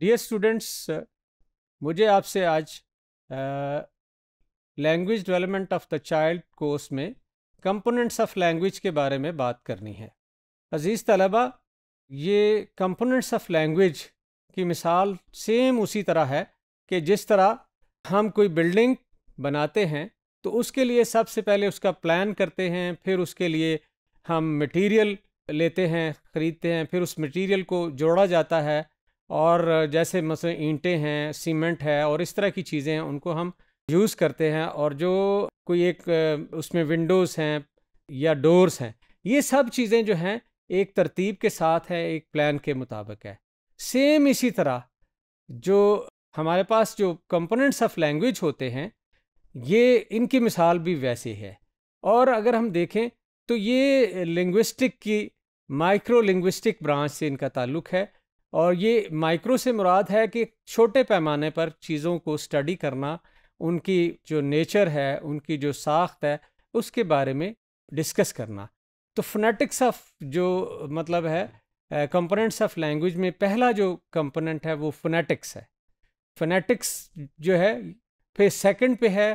dear students मुझे आपसे आज language development of the child course में कंपोनेंट्स ऑफ लैंग्वेज के बारे में बात करनी है अजीज़ तलबा ये कंपोनेंट्स ऑफ लैंग्वेज की मिसाल सेम उसी तरह है कि जिस तरह हम कोई बिल्डिंग बनाते हैं तो उसके लिए सबसे पहले उसका प्लान करते हैं फिर उसके लिए हम मटेरियल लेते हैं ख़रीदते हैं फिर उस मटेरियल को जोड़ा जाता है और जैसे मसलन ईंटें हैं सीमेंट है और इस तरह की चीज़ें हैं उनको हम यूज़ करते हैं और जो कोई एक उसमें विंडोज़ हैं या डोर्स हैं ये सब चीज़ें जो हैं एक तरतीब के साथ है एक प्लान के मुताबिक है सेम इसी तरह जो हमारे पास जो कंपोनेंट्स ऑफ लैंग्वेज होते हैं ये इनकी मिसाल भी वैसे है और अगर हम देखें तो ये लिंग्विस्टिक की माइक्रो लिंग्विस्टिक ब्रांच से इनका ताल्लुक है और ये माइक्रो से मुराद है कि छोटे पैमाने पर चीज़ों को स्टडी करना उनकी जो नेचर है उनकी जो साख्त है उसके बारे में डिस्कस करना तो फोनेटिक्स ऑफ जो मतलब है कंपोनेंट्स ऑफ लैंग्वेज में पहला जो कंपोनेंट है वो फोनेटिक्स है फोनेटिक्स जो है फिर सेकंड पे है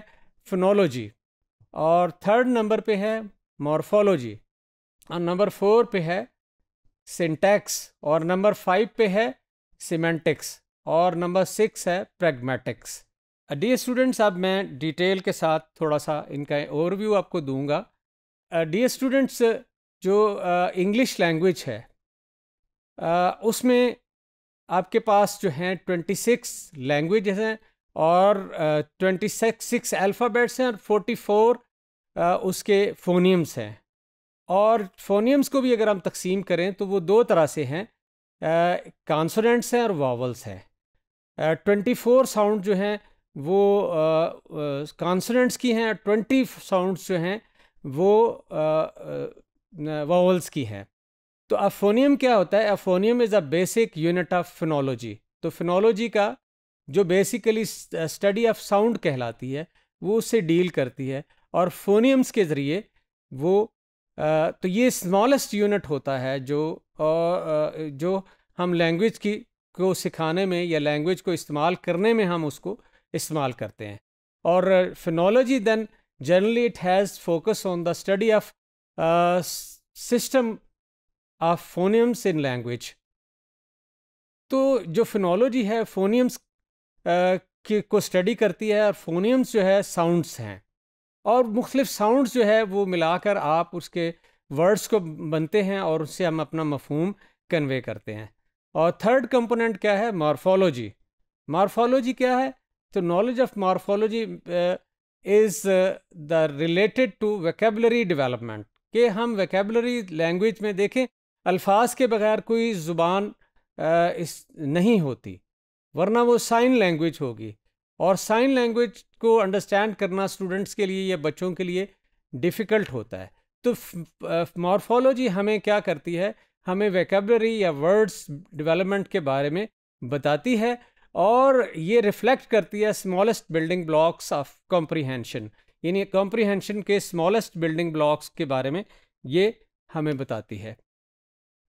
फोनोलॉजी और थर्ड नंबर पे है मॉर्फोलॉजी और नंबर फोर पे है सिंटैक्स और नंबर फाइव पे है सीमेंटिक्स और नंबर सिक्स है प्रेगमेटिक्स डी स्टूडेंट्स अब मैं डिटेल के साथ थोड़ा सा इनका ओवरव्यू आपको दूंगा डी स्टूडेंट्स जो इंग्लिश लैंग्वेज है uh, उसमें आपके पास जो हैं ट्वेंटी सिक्स लैंग्वेज हैं और ट्वेंटी सिक्स सिक्स अल्फ़ाबेट्स हैं और फोर्टी फोर उसके फोनियम्स हैं और फोनियम्स को भी अगर हम तकसीम करें तो वो दो तरह से हैं कॉन्सोनेंट्स हैं और वावल्स हैं ट्वेंटी फोर साउंड जो हैं वो कॉन्सोनेंट्स की हैं ट्वेंटी साउंड्स जो हैं वो वावल्स की हैं तो अफोनियम क्या होता है a phoneme is a basic unit of phonology तो फिनोलॉजी का जो बेसिकली स्टडी ऑफ साउंड कहलाती है वो उससे डील करती है और फोनियम्स के ज़रिए वो तो ये स्मॉलेस्ट यूनिट होता है जो और जो हम लैंग्वेज की को सिखाने में या लैंग्वेज को इस्तेमाल करने में हम उसको इस्तेमाल करते हैं और phonology then generally it has focus on the study of system of phonemes in language तो जो फिनोलॉजी है फोनियम्स uh, की को स्टडी करती है और फोनियम्स जो है साउंड्स हैं और मुख्तलिफ साउंड जो है वो मिलाकर आप उसके वर्ड्स को बनते हैं और उससे हम अपना मफहम कन्वे करते हैं और थर्ड कंपोनेंट क्या है मार्फोलॉजी मार्फोलॉजी क्या है तो knowledge of morphology is the related to vocabulary development कि हम वैकेबलरी लैंग्वेज में देखें अल्फाज के बगैर कोई ज़ुबान uh, इस नहीं होती वरना वो साइन लैंग्वेज होगी और साइन लैंग्वेज को अंडरस्टैंड करना स्टूडेंट्स के लिए या बच्चों के लिए डिफ़िकल्ट होता है तो मॉर्फोलॉजी uh, हमें क्या करती है हमें वैकेबलरी या वर्ड्स डेवलपमेंट के बारे में बताती है और ये रिफ्लेक्ट करती है smallest building blocks of comprehension यानी कॉम्प्रीहेंशन के स्मॉलेस्ट बिल्डिंग ब्लॉक्स के बारे में ये हमें बताती है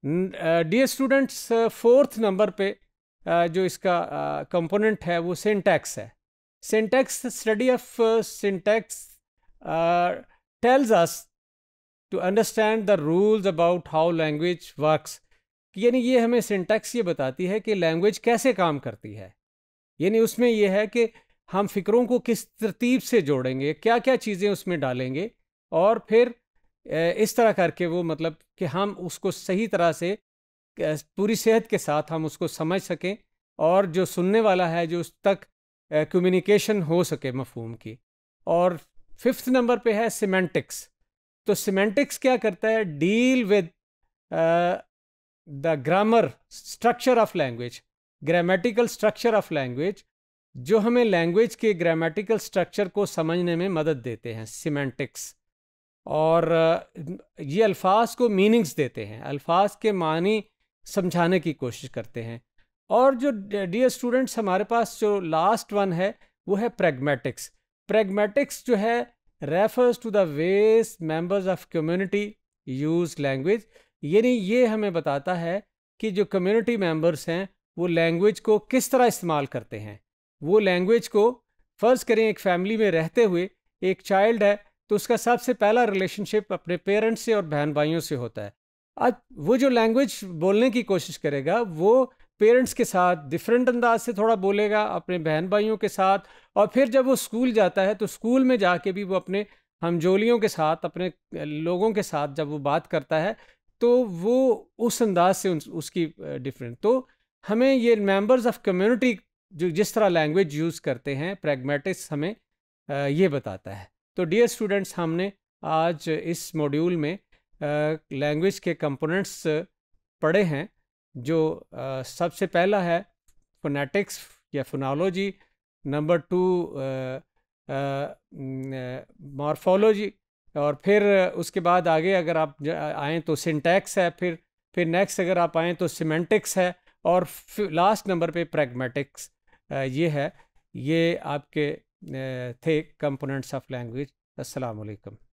डियर स्टूडेंट्स फोर्थ नंबर पे uh, जो इसका कंपोनेंट uh, है वो सिंटैक्स है syntax study of uh, syntax uh, tells us to understand the rules about how language works यानी ये हमें सिंटैक्स ये बताती है कि लैंग्वेज कैसे काम करती है यानी उसमें यह है कि हम फिक्रों को किस तरतीब से जोड़ेंगे क्या क्या चीज़ें उसमें डालेंगे और फिर इस तरह करके वो मतलब कि हम उसको सही तरह से पूरी सेहत के साथ हम उसको समझ सकें और जो सुनने वाला है जो उस तक कम्युनिकेशन हो सके मफहूम की और फिफ्थ नंबर पे है सीमेंटिक्स तो सीमेंटिक्स क्या करता है deal with the grammar structure of language grammatical structure of language जो हमें लैंग्वेज के ग्रामेटिकल स्ट्रक्चर को समझने में मदद देते हैं सीमेंटिक्स और ये अल्फाज को मीनिंग्स देते हैं अल्फाज के मानी समझाने की कोशिश करते हैं और जो डियर स्टूडेंट्स हमारे पास जो लास्ट वन है वो है प्रेगमेटिक्स प्रेगमेटिक्स जो है refers to the ways members of community use language यानी ये हमें बताता है कि जो कम्युनिटी मेंबर्स हैं वो लैंग्वेज को किस तरह इस्तेमाल करते हैं वो लैंग्वेज को फ़र्ज़ करें एक फैमिली में रहते हुए एक चाइल्ड है तो उसका सबसे पहला रिलेशनशिप अपने पेरेंट्स से और बहन भाइयों से होता है अब वो जो लैंग्वेज बोलने की कोशिश करेगा वो पेरेंट्स के साथ डिफरेंट अंदाज से थोड़ा बोलेगा अपने बहन भाइयों के साथ और फिर जब वो स्कूल जाता है तो स्कूल में जाके भी वो अपने हमजोलियों के साथ अपने लोगों के साथ जब वो बात करता है तो वो उस अंदाज से उन, उसकी डिफरेंट तो हमें ये मेंबर्स ऑफ कम्युनिटी जो जिस तरह लैंग्वेज यूज़ करते हैं प्रैगमेटिक्स हमें ये बताता है तो डियर स्टूडेंट्स हमने आज इस मॉड्यूल में लैंग्वेज के कंपोनेंट्स पढ़े हैं जो सबसे पहला है फोनेटिक्स या फोनोलॉजी नंबर टू मॉर्फोलॉजी और फिर उसके बाद आगे अगर आप आएँ तो सिंटैक्स है फिर फिर नेक्स्ट अगर आप आएँ तो सीमेंटिक्स है और लास्ट नंबर पे प्रैग्मेटिक्स ये है ये आपके थे कंपोनेंट्स ऑफ लैंग्वेज अस्सलाम वालेकुम